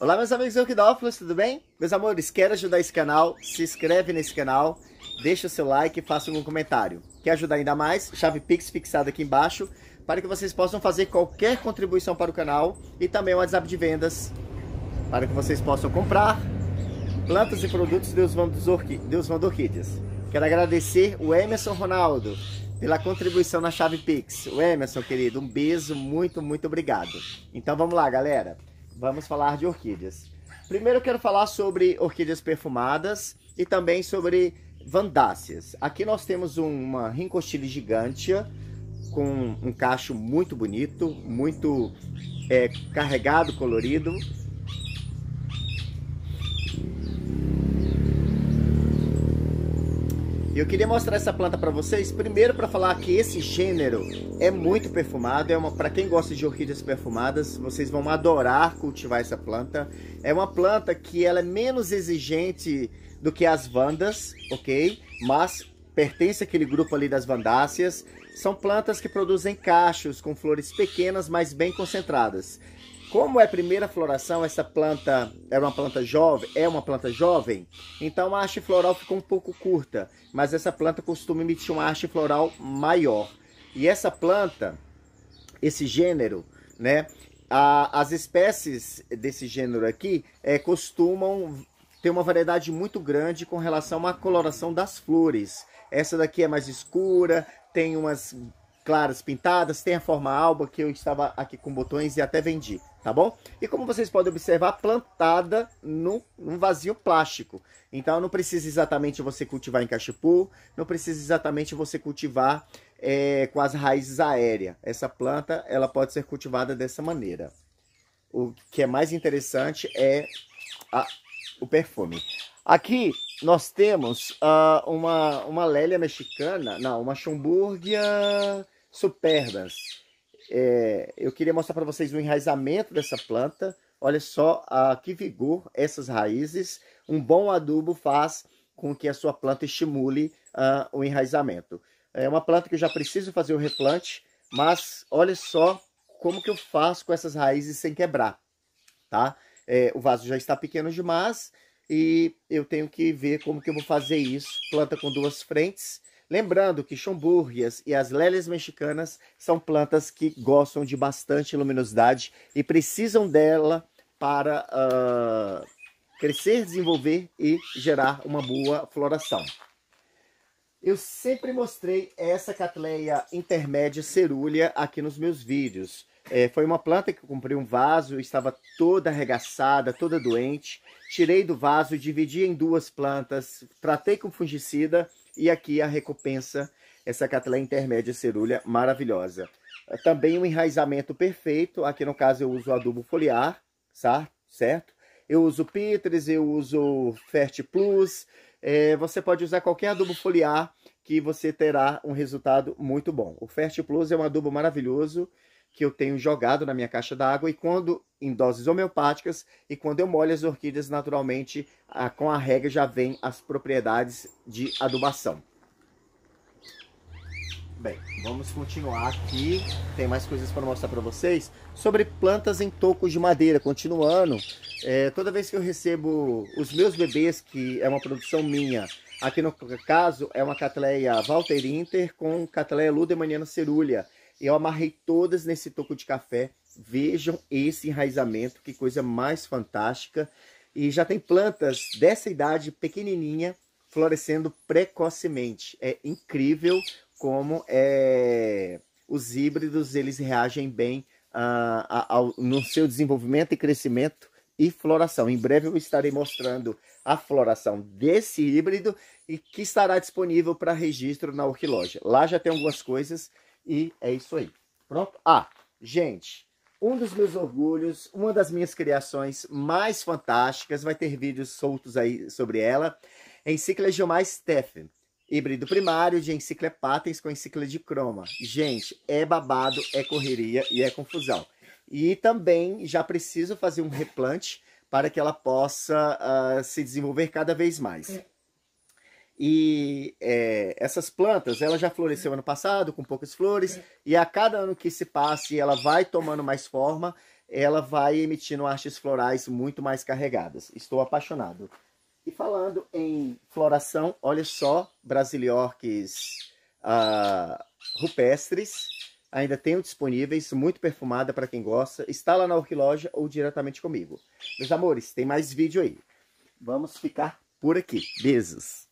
Olá meus amigos orquidófilos, tudo bem? Meus amores, quer ajudar esse canal? Se inscreve nesse canal, deixa o seu like e faça algum comentário. Quer ajudar ainda mais? Chave Pix fixada aqui embaixo para que vocês possam fazer qualquer contribuição para o canal e também o WhatsApp de vendas para que vocês possam comprar plantas e produtos Deus das Orquídeas. Quero agradecer o Emerson Ronaldo pela contribuição na chave Pix. O Emerson, querido, um beijo, muito, muito obrigado. Então vamos lá, galera. Vamos falar de orquídeas. Primeiro quero falar sobre orquídeas perfumadas e também sobre vandáceas. Aqui nós temos uma rincostile gigante com um cacho muito bonito, muito é, carregado, colorido. E eu queria mostrar essa planta para vocês, primeiro para falar que esse gênero é muito perfumado, é uma para quem gosta de orquídeas perfumadas, vocês vão adorar cultivar essa planta. É uma planta que ela é menos exigente do que as vandas, OK? Mas pertence àquele grupo ali das vandáceas. São plantas que produzem cachos com flores pequenas, mas bem concentradas. Como é a primeira floração, essa planta era uma planta jovem, é uma planta jovem, então a haste floral ficou um pouco curta, mas essa planta costuma emitir uma haste floral maior. E essa planta, esse gênero, né, a, as espécies desse gênero aqui é, costumam ter uma variedade muito grande com relação à coloração das flores. Essa daqui é mais escura, tem umas claras pintadas, tem a forma alba que eu estava aqui com botões e até vendi tá bom? E como vocês podem observar, plantada num, vazio plástico. Então não precisa exatamente você cultivar em cachipu, não precisa exatamente você cultivar é, com as raízes aéreas. Essa planta ela pode ser cultivada dessa maneira. O que é mais interessante é a, o perfume. Aqui nós temos uh, uma, uma lélia mexicana, não, uma chumburgia superbas. É, eu queria mostrar para vocês o enraizamento dessa planta. Olha só a que vigor essas raízes. Um bom adubo faz com que a sua planta estimule ah, o enraizamento. É uma planta que eu já preciso fazer o replante, mas olha só como que eu faço com essas raízes sem quebrar, tá? É, o vaso já está pequeno demais e eu tenho que ver como que eu vou fazer isso. Planta com duas frentes, Lembrando que chumburrias e as lélias mexicanas são plantas que gostam de bastante luminosidade e precisam dela para uh, crescer, desenvolver e gerar uma boa floração. Eu sempre mostrei essa catleia intermédia cerúlea aqui nos meus vídeos. É, foi uma planta que eu comprei um vaso, estava toda arregaçada, toda doente. Tirei do vaso, dividi em duas plantas, tratei com fungicida e aqui a recompensa, essa cateleia é intermédia cerulha maravilhosa. É também um enraizamento perfeito, aqui no caso eu uso adubo foliar, certo? Eu uso Pitres, eu uso Fert Plus, é, você pode usar qualquer adubo foliar que você terá um resultado muito bom. O Fert Plus é um adubo maravilhoso, que eu tenho jogado na minha caixa d'água e quando em doses homeopáticas e quando eu molho as orquídeas naturalmente a, com a rega já vem as propriedades de adubação. Bem, vamos continuar aqui. Tem mais coisas para mostrar para vocês sobre plantas em tocos de madeira. Continuando, é, toda vez que eu recebo os meus bebês, que é uma produção minha, aqui no caso é uma Catleia Walter Inter com Catleia Ludemaniana Cerulea. Eu amarrei todas nesse toco de café. Vejam esse enraizamento, que coisa mais fantástica. E já tem plantas dessa idade pequenininha florescendo precocemente. É incrível como é, os híbridos eles reagem bem ah, ao, no seu desenvolvimento e crescimento e floração. Em breve eu estarei mostrando a floração desse híbrido e que estará disponível para registro na Orquiloja. Lá já tem algumas coisas e é isso aí. Pronto? Ah, gente, um dos meus orgulhos, uma das minhas criações mais fantásticas, vai ter vídeos soltos aí sobre ela. É encicla Geomar Steffen, híbrido primário de encicla patens com encicla de croma. Gente, é babado, é correria e é confusão. E também já preciso fazer um replante para que ela possa uh, se desenvolver cada vez mais. É, e é, essas plantas, ela já floresceu ano passado com poucas flores, e a cada ano que se passe, ela vai tomando mais forma, ela vai emitindo hastes florais muito mais carregadas. Estou apaixonado. E falando em floração, olha só, Brasiliorques ah, rupestres, ainda tenho disponíveis, muito perfumada para quem gosta. Está lá na Orquiloja ou diretamente comigo. Meus amores, tem mais vídeo aí. Vamos ficar por aqui. Beijos.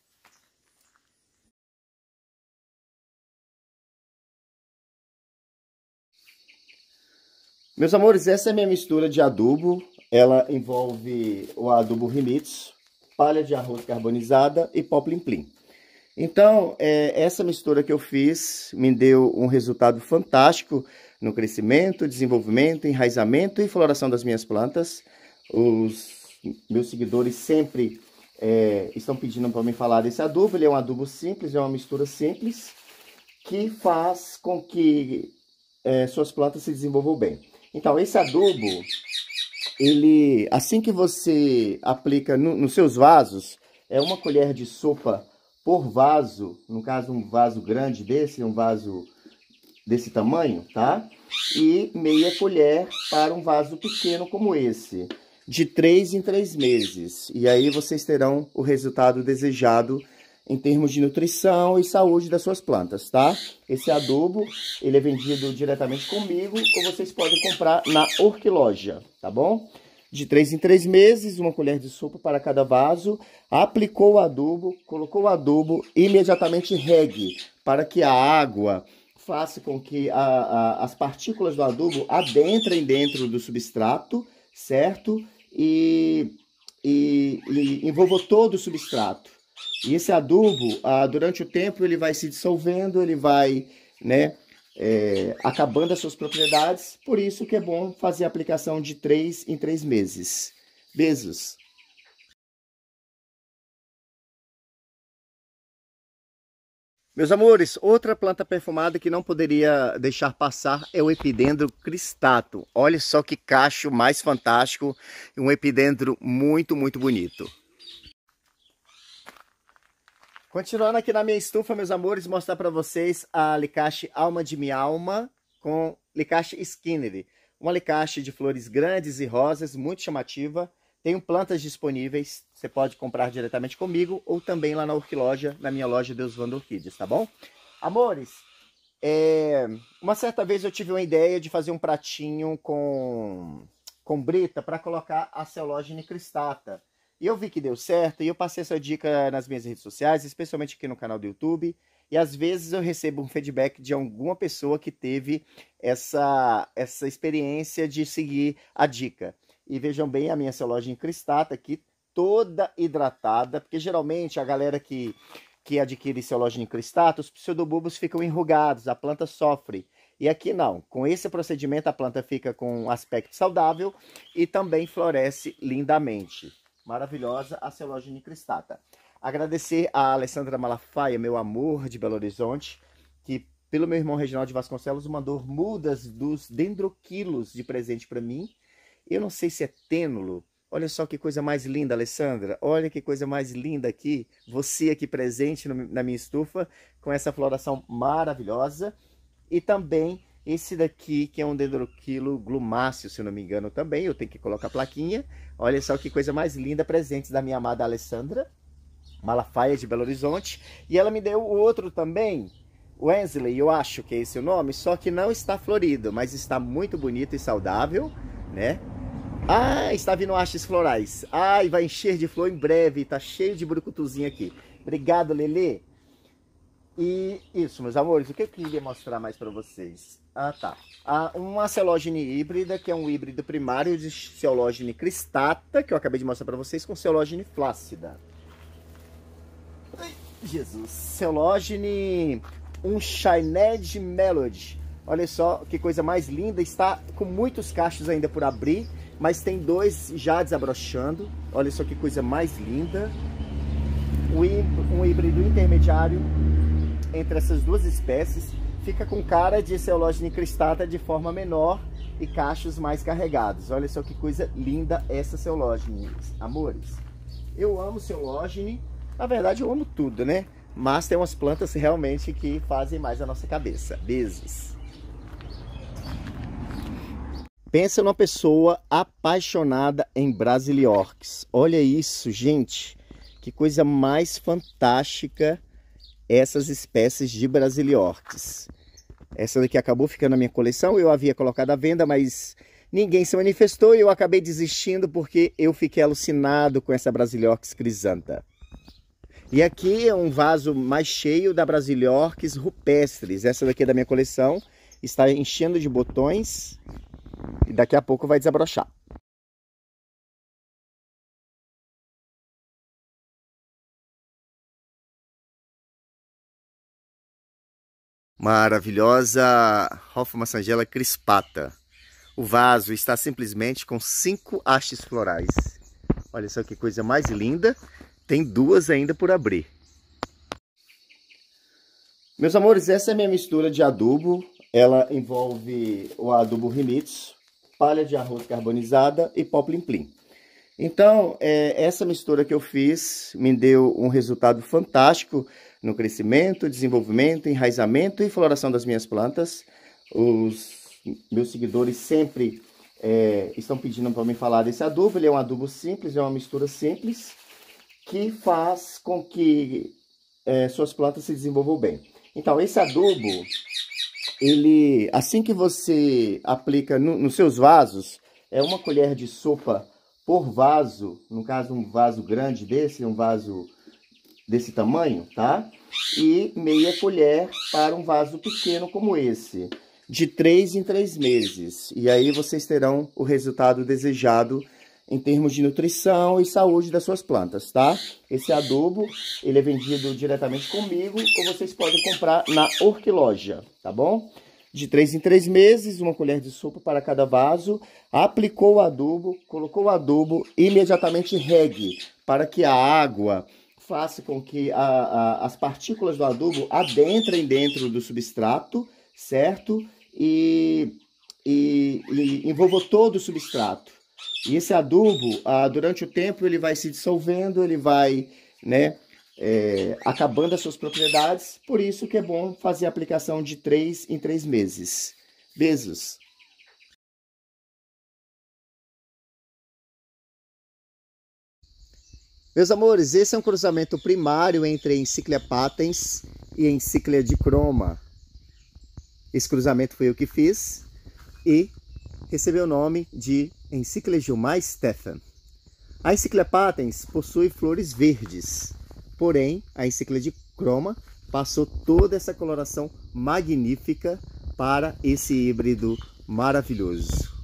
Meus amores, essa é a minha mistura de adubo. Ela envolve o adubo Rimitsu, palha de arroz carbonizada e pó plim plim. Então, é, essa mistura que eu fiz me deu um resultado fantástico no crescimento, desenvolvimento, enraizamento e floração das minhas plantas. Os meus seguidores sempre é, estão pedindo para me falar desse adubo. Ele é um adubo simples, é uma mistura simples que faz com que é, suas plantas se desenvolvam bem. Então, esse adubo, ele, assim que você aplica no, nos seus vasos, é uma colher de sopa por vaso, no caso um vaso grande desse, um vaso desse tamanho, tá? E meia colher para um vaso pequeno como esse, de três em três meses. E aí vocês terão o resultado desejado em termos de nutrição e saúde das suas plantas, tá? Esse adubo, ele é vendido diretamente comigo ou vocês podem comprar na Orquiloja, tá bom? De três em três meses, uma colher de sopa para cada vaso, aplicou o adubo, colocou o adubo, imediatamente regue para que a água faça com que a, a, as partículas do adubo adentrem dentro do substrato, certo? E, e, e envolva todo o substrato. E esse adubo, ah, durante o tempo, ele vai se dissolvendo, ele vai, né, é, acabando as suas propriedades. Por isso que é bom fazer a aplicação de 3 em 3 meses. Beijos! Meus amores, outra planta perfumada que não poderia deixar passar é o epidendro cristato. Olha só que cacho mais fantástico, um epidendro muito, muito bonito. Continuando aqui na minha estufa, meus amores, mostrar para vocês a Alicate Alma de Minha Alma com Alicate Skinnery. Um alicate de flores grandes e rosas, muito chamativa. Tenho plantas disponíveis, você pode comprar diretamente comigo ou também lá na Orquiloja, na minha loja Deus Vanda Orquídeas, tá bom? Amores, é... uma certa vez eu tive uma ideia de fazer um pratinho com, com brita para colocar a Celogene cristata. E eu vi que deu certo e eu passei essa dica nas minhas redes sociais, especialmente aqui no canal do YouTube. E às vezes eu recebo um feedback de alguma pessoa que teve essa, essa experiência de seguir a dica. E vejam bem a minha celulose em cristata aqui, toda hidratada, porque geralmente a galera que, que adquire celulose em cristata, os pseudobulbos ficam enrugados, a planta sofre. E aqui não, com esse procedimento a planta fica com um aspecto saudável e também floresce lindamente maravilhosa, a seu Cristata. Agradecer a Alessandra Malafaia, meu amor de Belo Horizonte, que pelo meu irmão Reginaldo de Vasconcelos mandou mudas dos dendroquilos de presente para mim. Eu não sei se é tênulo. Olha só que coisa mais linda, Alessandra. Olha que coisa mais linda aqui. Você aqui presente no, na minha estufa com essa floração maravilhosa. E também esse daqui, que é um dendroquilo glumáceo, se não me engano também, eu tenho que colocar a plaquinha. Olha só que coisa mais linda, presentes da minha amada Alessandra Malafaia, de Belo Horizonte. E ela me deu outro também, Wensley, eu acho que é esse o nome, só que não está florido, mas está muito bonito e saudável, né? Ah, está vindo hastes florais. Ai, vai encher de flor em breve, está cheio de brucutuzinho aqui. Obrigado, Lelê. E isso, meus amores, o que eu queria mostrar mais para vocês? Ah, tá. Ah, uma celogene híbrida, que é um híbrido primário de celogene cristata, que eu acabei de mostrar para vocês, com celogene flácida. Ai, Jesus. Celogene um Shined Melody. Olha só que coisa mais linda. Está com muitos cachos ainda por abrir, mas tem dois já desabrochando. Olha só que coisa mais linda. Um híbrido intermediário entre essas duas espécies fica com cara de Ceologene cristata de forma menor e cachos mais carregados. Olha só que coisa linda essa Ceologene, amores. Eu amo Ceologene, na verdade eu amo tudo, né? Mas tem umas plantas realmente que fazem mais a nossa cabeça. Beijos! Pensa numa pessoa apaixonada em Brasiliorques. Olha isso, gente! Que coisa mais fantástica! essas espécies de brasiliortes. Essa daqui acabou ficando na minha coleção, eu havia colocado à venda, mas ninguém se manifestou e eu acabei desistindo porque eu fiquei alucinado com essa Brasiliorques crisanta. E aqui é um vaso mais cheio da Brasiliorques rupestres. Essa daqui é da minha coleção, está enchendo de botões e daqui a pouco vai desabrochar. maravilhosa Hoffman Massangela crispata. O vaso está simplesmente com cinco hastes florais. Olha só que coisa mais linda. Tem duas ainda por abrir. Meus amores, essa é minha mistura de adubo. Ela envolve o adubo Rimitsu, palha de arroz carbonizada e pó plim plim. Então, é, essa mistura que eu fiz me deu um resultado fantástico no crescimento, desenvolvimento, enraizamento e floração das minhas plantas. Os meus seguidores sempre é, estão pedindo para me falar desse adubo. Ele é um adubo simples, é uma mistura simples que faz com que é, suas plantas se desenvolvam bem. Então, esse adubo, ele, assim que você aplica no, nos seus vasos, é uma colher de sopa por vaso, no caso um vaso grande desse, um vaso desse tamanho, tá? E meia colher para um vaso pequeno como esse, de 3 em 3 meses. E aí vocês terão o resultado desejado em termos de nutrição e saúde das suas plantas, tá? Esse adubo, ele é vendido diretamente comigo ou vocês podem comprar na Orquiloja, tá bom? De três em três meses, uma colher de sopa para cada vaso, aplicou o adubo, colocou o adubo, imediatamente regue para que a água faça com que a, a, as partículas do adubo adentrem dentro do substrato, certo? E, e, e envolva todo o substrato. E esse adubo, ah, durante o tempo, ele vai se dissolvendo, ele vai né, é, acabando as suas propriedades. Por isso que é bom fazer a aplicação de três em três meses. Beijos! Meus amores, esse é um cruzamento primário entre Encyclia patens e Encyclia de croma. Esse cruzamento foi eu que fiz e recebeu o nome de Encyclia Gilmar Stefan. A Encyclia patens possui flores verdes, porém a Encyclia de croma passou toda essa coloração magnífica para esse híbrido maravilhoso.